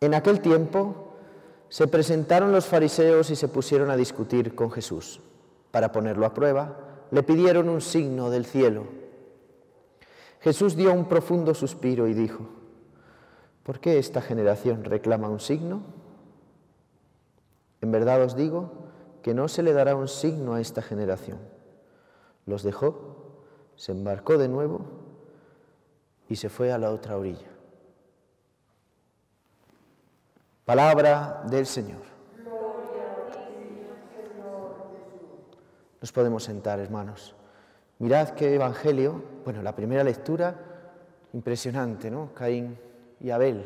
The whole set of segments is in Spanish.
En aquel tiempo se presentaron los fariseos y se pusieron a discutir con Jesús. Para ponerlo a prueba, le pidieron un signo del cielo. Jesús dio un profundo suspiro y dijo, ¿por qué esta generación reclama un signo? En verdad os digo que no se le dará un signo a esta generación. Los dejó, se embarcó de nuevo y se fue a la otra orilla. Palabra del Señor. Nos podemos sentar, hermanos. Mirad qué evangelio. Bueno, la primera lectura, impresionante, ¿no? Caín y Abel.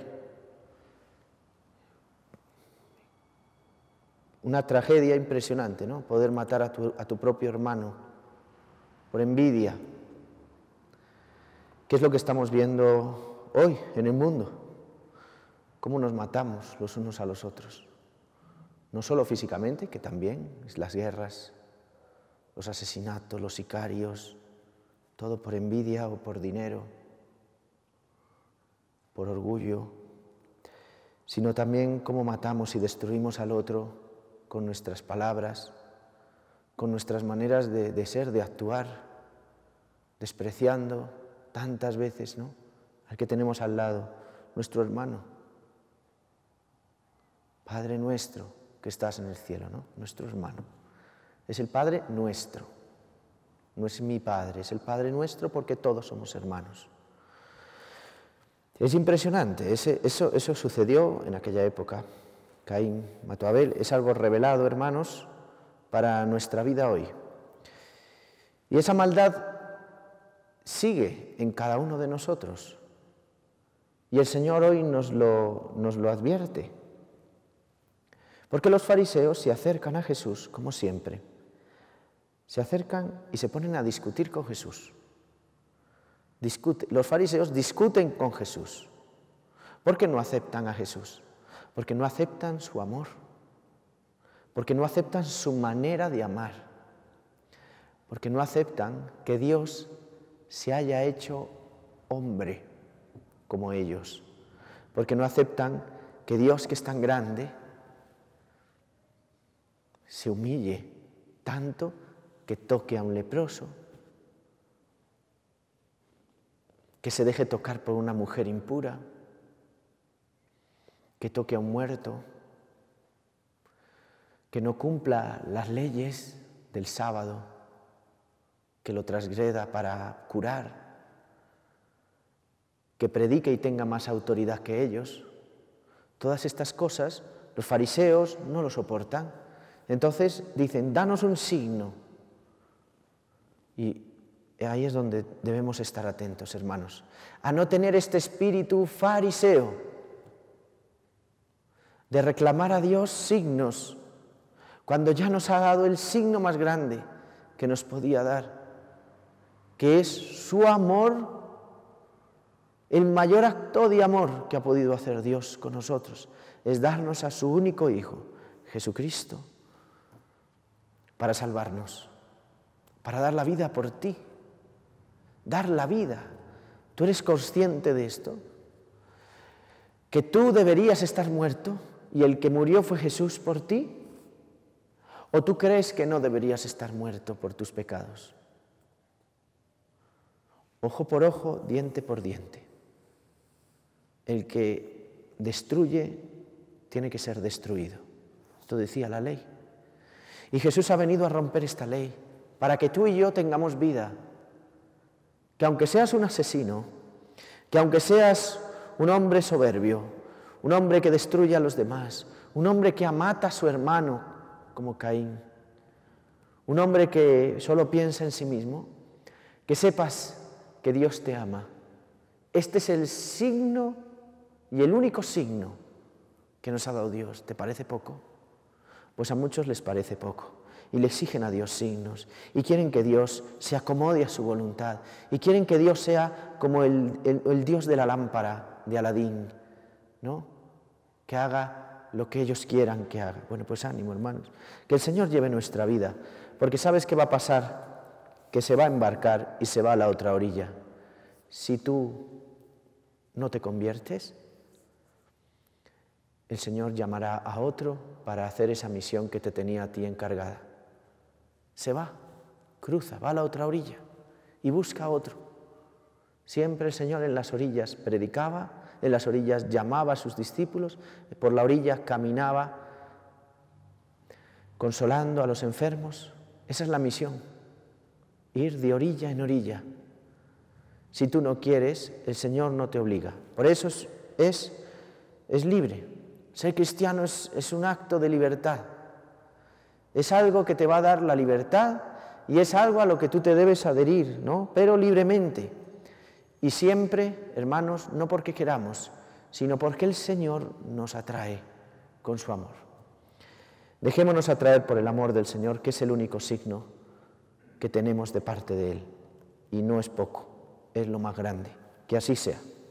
Una tragedia impresionante, ¿no? Poder matar a tu, a tu propio hermano por envidia. ¿Qué es lo que estamos viendo hoy en el mundo? cómo nos matamos los unos a los otros. No solo físicamente, que también, las guerras, los asesinatos, los sicarios, todo por envidia o por dinero, por orgullo, sino también cómo matamos y destruimos al otro con nuestras palabras, con nuestras maneras de, de ser, de actuar, despreciando tantas veces ¿no? al que tenemos al lado, nuestro hermano. Padre nuestro que estás en el cielo, Nuestro hermano. Es el Padre nuestro. No es mi Padre, es el Padre nuestro porque todos somos hermanos. Es impresionante, eso, sucedió en aquella época. Caín mató a Abel, es algo revelado, hermanos, para nuestra vida hoy. Y esa maldad sigue en cada uno de nosotros. Y el Señor hoy nos lo advierte. Porque los fariseos se acercan a Jesús, como siempre. Se acercan y se ponen a discutir con Jesús. los fariseos discuten con Jesús. Porque no aceptan a Jesús? Porque no aceptan su amor. Porque no aceptan su manera de amar. Porque no aceptan que Dios se haya hecho hombre como ellos. Porque no aceptan que Dios que es tan grande se humille tanto que toque a un leproso, que se deje tocar por una mujer impura, que toque a un muerto, que no cumpla las leyes del sábado, que lo transgreda para curar, que predique y tenga más autoridad que ellos. Todas estas cosas los fariseos no lo soportan. Entonces dicen, danos un signo. Y ahí es donde debemos estar atentos, hermanos, a no tener este espíritu fariseo de reclamar a Dios signos, cuando ya nos ha dado el signo más grande que nos podía dar, que es su amor, el mayor acto de amor que ha podido hacer Dios con nosotros, es darnos a su único Hijo, Jesucristo para salvarnos, para dar la vida por ti. Dar la vida. ¿Tú eres consciente de esto? Que tú deberías estar muerto y el que murió fue Jesús por ti. ¿O tú crees que no deberías estar muerto por tus pecados? Ojo por ojo, diente por diente. El que destruye tiene que ser destruido. Esto decía la ley. Y Jesús ha venido a romper esta ley para que tú y yo tengamos vida. Que aunque seas un asesino, que aunque seas un hombre soberbio, un hombre que destruye a los demás, un hombre que amata a su hermano como Caín, un hombre que solo piensa en sí mismo, que sepas que Dios te ama. Este es el signo y el único signo que nos ha dado Dios. ¿Te parece poco? Pues a muchos les parece poco y le exigen a Dios signos y quieren que Dios se acomode a su voluntad y quieren que Dios sea como el, el, Dios de la lámpara de Aladín, ¿no? Que haga lo que ellos quieran que haga. Bueno, pues ánimo, hermanos. Que el Señor lleve nuestra vida, porque sabes qué va a pasar, que se va a embarcar y se va a la otra orilla. Si tú no te conviertes, el Señor llamará a otro para hacer esa misión que te tenía a ti encargada. Se va, cruza, va a la otra orilla y busca a otro. Siempre el Señor en las orillas predicaba, en las orillas llamaba a sus discípulos, por la orilla caminaba consolando a los enfermos. Esa es la misión, ir de orilla en orilla. Si tú no quieres, el Señor no te obliga. Por eso es, es, es libre. Ser cristiano es, un acto de libertad. Es algo que te va a dar la libertad y es algo a lo que tú te debes adherir, ¿no? Pero libremente. Y siempre, hermanos, no porque queramos, sino porque el Señor nos atrae con su amor. Dejémonos atraer por el amor del Señor, que es el único signo que tenemos de parte de Él. Y no es poco, es lo más grande. Que así sea.